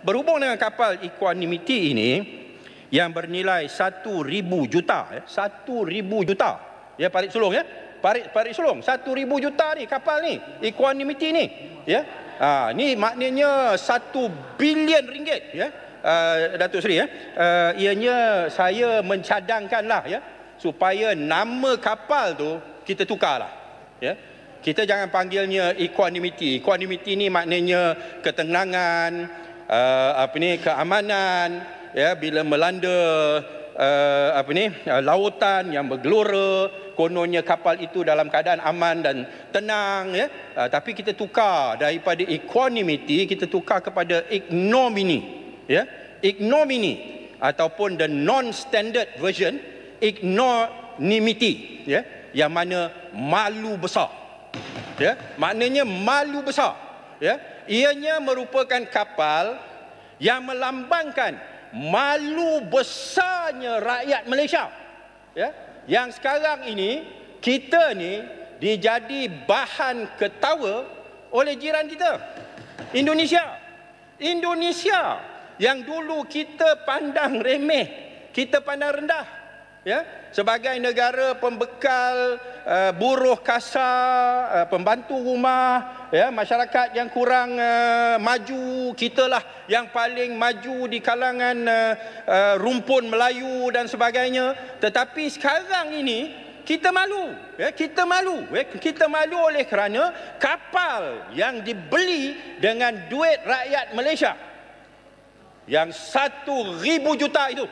Berhubung dengan kapal Equanimity ini yang bernilai 1000 juta, 1000 ya, juta. Ya Parit Sulong ya. Parit Parit Sulong 1000 juta ni kapal ni, Equanimity ni. Ya. Ha ni maknanya 1 bilion ringgit ya. Uh, Datuk Seri ya. Uh, ianya saya mencadangkanlah ya supaya nama kapal tu kita tukar lah, Ya. Kita jangan panggilnya equanimity. Equanimity ni maknanya ketenangan, uh, apa ni keamanan ya bila melanda uh, apa ni uh, lautan yang bergelora kononnya kapal itu dalam keadaan aman dan tenang ya uh, tapi kita tukar daripada equanimity kita tukar kepada ignominy ya ignominy ataupun the non standard version ignominy ya yang mana malu besar ya maknanya malu besar ya ianya merupakan kapal yang melambangkan malu besarnya rakyat Malaysia. Ya, yang sekarang ini kita ni dijadi bahan ketawa oleh jiran kita. Indonesia. Indonesia yang dulu kita pandang remeh, kita pandang rendah ya sebagai negara pembekal uh, buruh kasar uh, pembantu rumah ya masyarakat yang kurang uh, maju kitalah yang paling maju di kalangan uh, uh, rumpun Melayu dan sebagainya tetapi sekarang ini kita malu ya kita malu ya, kita malu oleh kerana kapal yang dibeli dengan duit rakyat Malaysia yang satu ribu juta itu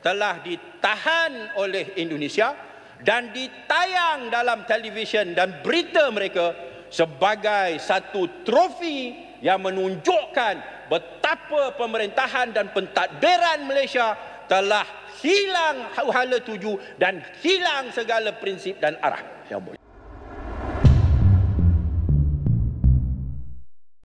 telah ditahan oleh Indonesia dan ditayang dalam televisyen dan berita mereka sebagai satu trofi yang menunjukkan betapa pemerintahan dan pentadbiran Malaysia telah hilang hal-hal tuju dan hilang segala prinsip dan arah. Yang boleh.